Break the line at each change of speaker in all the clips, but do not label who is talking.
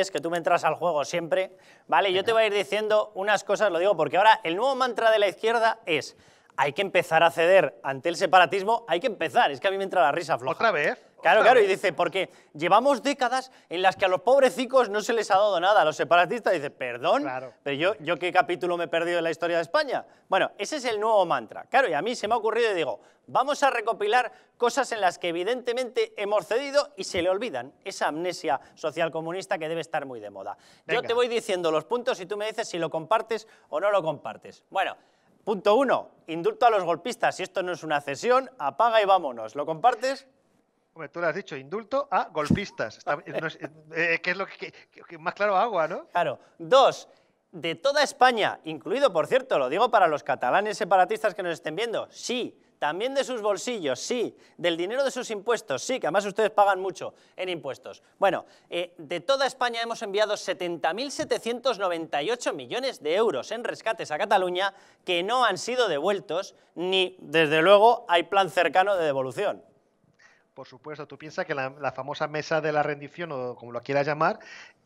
es que tú me entras al juego siempre, ¿vale? Yo te voy a ir diciendo unas cosas, lo digo porque ahora el nuevo mantra de la izquierda es hay que empezar a ceder ante el separatismo, hay que empezar, es que a mí me entra la risa floja. ¿Otra vez? Claro, claro, y dice, porque llevamos décadas en las que a los pobrecicos no se les ha dado nada. A los separatistas dice, perdón, pero yo, yo qué capítulo me he perdido en la historia de España. Bueno, ese es el nuevo mantra. Claro, y a mí se me ha ocurrido y digo, vamos a recopilar cosas en las que evidentemente hemos cedido y se le olvidan. Esa amnesia social comunista que debe estar muy de moda. Yo te voy diciendo los puntos y tú me dices si lo compartes o no lo compartes. Bueno, punto uno, indulto a los golpistas. Si esto no es una cesión, apaga y vámonos. ¿Lo compartes? Hombre, tú lo has dicho, indulto a golpistas. Eh, eh, eh, ¿Qué es, lo que, más claro agua, ¿no? Claro. Dos, de toda España, incluido, por cierto, lo digo para los catalanes separatistas que nos estén viendo, sí. También de sus bolsillos, sí. Del dinero de sus impuestos, sí, que además ustedes pagan mucho en impuestos. Bueno, de toda España hemos enviado 70.798 millones de euros en rescates a Cataluña que no han sido devueltos, ni, desde luego, hay plan cercano de devolución.
Por supuesto, tú piensas que la, famosa mesa de la rendición, o como lo quieras llamar,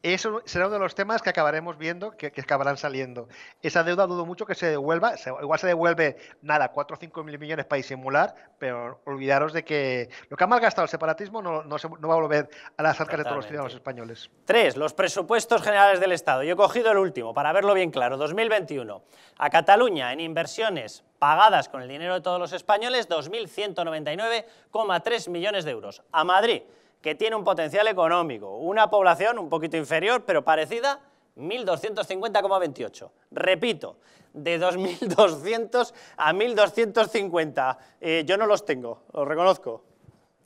eso será uno de los temas que acabaremos viendo, que, acabarán saliendo. Esa deuda dudo mucho que se devuelva. igual se devuelve nada, 4 o 5 mil millones para disimular, pero olvidaros de que lo que ha malgastado el separatismo no, no va a volver a las arcas de todos los ciudadanos españoles.
Tres, los presupuestos generales del Estado. Yo he cogido el último para verlo bien claro. 2021. A Cataluña en inversiones pagadas con el dinero de todos los españoles, 2.199,3 millones de euros. A Madrid que tiene un potencial económico, una población un poquito inferior, pero parecida, 1.250,28. Repito, de 2.200 a 1.250. Eh, yo no los tengo, os reconozco.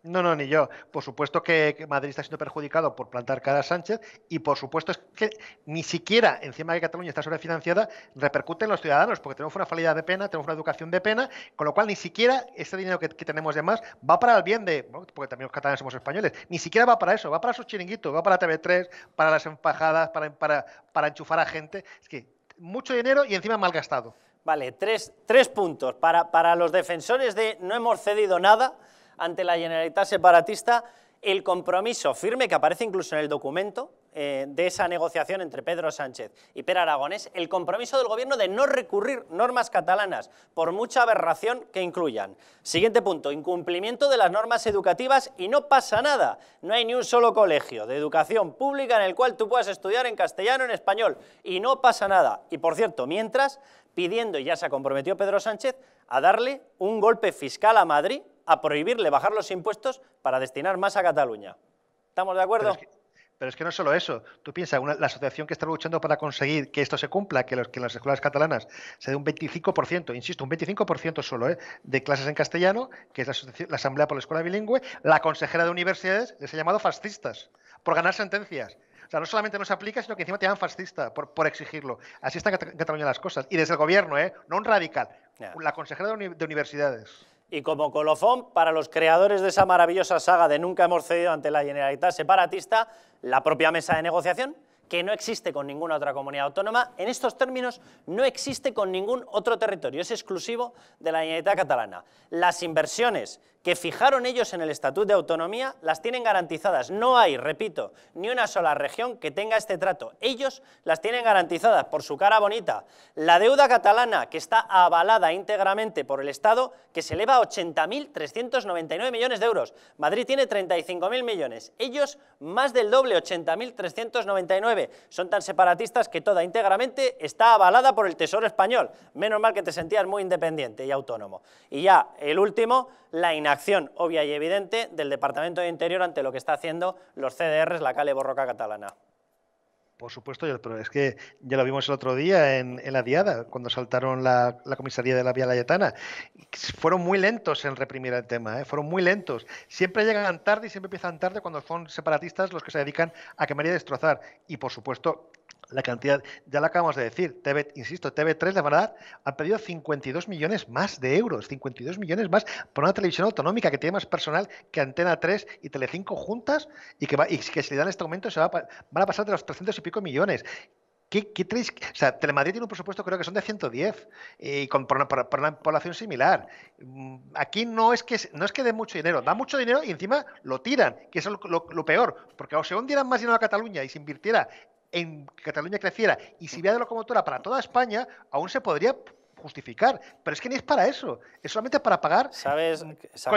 No, no, ni yo. Por supuesto que Madrid está siendo perjudicado por plantar cara a Sánchez y por supuesto es que ni siquiera encima de que Cataluña está sobrefinanciada repercute en los ciudadanos porque tenemos una falida de pena, tenemos una educación de pena, con lo cual ni siquiera ese dinero que, tenemos de más va para el bien de, porque también los catalanes somos españoles, ni siquiera va para eso, va para sus chiringuitos, va para TV3, para las empajadas, para, para, enchufar a gente. Es que mucho dinero y encima mal gastado.
Vale, tres, tres puntos para, para los defensores de no hemos cedido nada ante la Generalitat separatista el compromiso firme que aparece incluso en el documento eh, de esa negociación entre Pedro Sánchez y Pere Aragonés, el compromiso del gobierno de no recurrir normas catalanas, por mucha aberración que incluyan. Siguiente punto, incumplimiento de las normas educativas y no pasa nada. No hay ni un solo colegio de educación pública en el cual tú puedas estudiar en castellano o en español y no pasa nada. Y por cierto, mientras pidiendo, y ya se comprometió Pedro Sánchez, a darle un golpe fiscal a Madrid a prohibirle bajar los impuestos para destinar más a Cataluña. ¿Estamos de acuerdo?
Pero es que no solo eso. Tú piensas, la asociación que está luchando para conseguir que esto se cumpla, que, los, que en las escuelas catalanas se dé un 25%, insisto, un 25% solo, ¿eh? de clases en castellano, que es la, Asamblea por la Escuela Bilingüe, la consejera de universidades les ha llamado fascistas por ganar sentencias. O sea, no solamente no se aplica, sino que encima te llaman fascista por, exigirlo. Así están en Cataluña las cosas. Y desde el gobierno, ¿eh? no un radical, la consejera de universidades
y como colofón para los creadores de esa maravillosa saga de Nunca hemos cedido ante la Generalitat separatista, la propia mesa de negociación, que no existe con ninguna otra comunidad autónoma, en estos términos no existe con ningún otro territorio, es exclusivo de la Generalitat catalana. Las inversiones que fijaron ellos en el estatuto de Autonomía las tienen garantizadas. No hay, repito, ni una sola región que tenga este trato. Ellos las tienen garantizadas por su cara bonita. La deuda catalana, que está avalada íntegramente por el Estado, que se eleva a 80.399 millones de euros. Madrid tiene 35.000 millones. Ellos más del doble, 80.399. Son tan separatistas que toda íntegramente está avalada por el Tesoro Español. Menos mal que te sentías muy independiente y autónomo. Y ya, el último, la acción obvia y evidente del Departamento de Interior ante lo que está haciendo los CDRs, la Cale Borroca catalana.
Por supuesto, pero es que ya lo vimos el otro día en, la diada, cuando saltaron la, comisaría de la Vía Layetana. Fueron muy lentos en reprimir el tema, ¿eh? fueron muy lentos. Siempre llegan tarde y siempre empiezan tarde cuando son separatistas los que se dedican a quemar y destrozar. Y por supuesto, la cantidad, ya la acabamos de decir, TV, insisto, TV3 de verdad ha pedido 52 millones más de euros, 52 millones más por una televisión autonómica que tiene más personal que Antena 3 y Telecinco juntas y que, va, y que si le dan este aumento se va van a pasar de los 300 y pico millones. ¿Qué, qué O sea, Telemadrid tiene un presupuesto creo que son de 110 y eh, con, por, una, población similar. Mm, aquí no es que no es que dé mucho dinero, da mucho dinero y encima lo tiran, que es lo, peor, porque o se hundieran más dinero a Cataluña y se invirtiera en Cataluña creciera y si vía mm. de locomotora para toda España, aún se podría justificar. Pero es que ni es para eso. Es solamente para pagar ¿Sabes?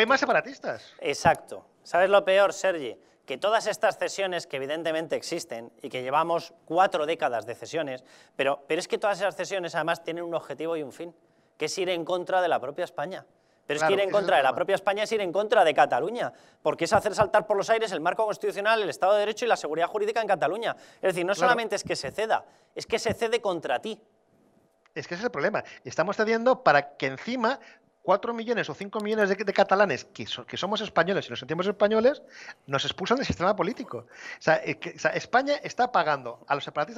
más separatistas.
Exacto. ¿Sabes lo peor, Sergi? Que todas estas cesiones que evidentemente existen y que llevamos cuatro décadas de cesiones, pero, pero es que todas esas cesiones además tienen un objetivo y un fin, que es ir en contra de la propia España. Pero es que ir en contra de la propia España es ir en contra de Cataluña, porque es hacer saltar por los aires el marco constitucional, el Estado de Derecho y la seguridad jurídica en Cataluña. Es decir, no solamente es que se ceda, es que se cede contra ti.
Es que ese es el problema. Estamos cediendo para que encima 4 millones o 5 millones de, catalanes que, que, somos españoles y nos sentimos españoles, nos expulsan del sistema político. España está pagando a los separatistas